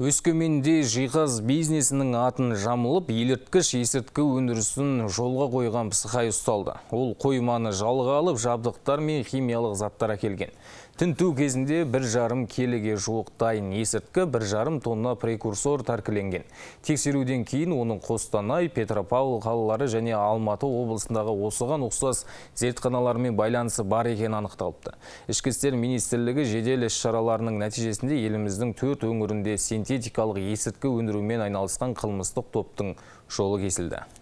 Өскеменде жиғаз бизнесінің атын жамылып, елірткіш есірткі өндірісін жолға қойған пысықай ұсталды. Ол қойманы жалға алып, жабдықтар мен химиялық заттар әкелген. Тінту кезінде бір жарым келіге жуық дайын есірткі бір жарым тонна прекурсор тәркіленген. Тексеруден кейін оның Қостанай, Петропавл қалалары және Алматы облысындағы осыған ұқсас зертханалармен байланысы бар екені анықталыпты. Ішкі істер министрлігі жедел іс шараларының нәтижесінде еліміздің төрт өңірінде сентябрь синтетикалық есірткі өндірумен айналысқан қылмыстық топтың жолы кесілді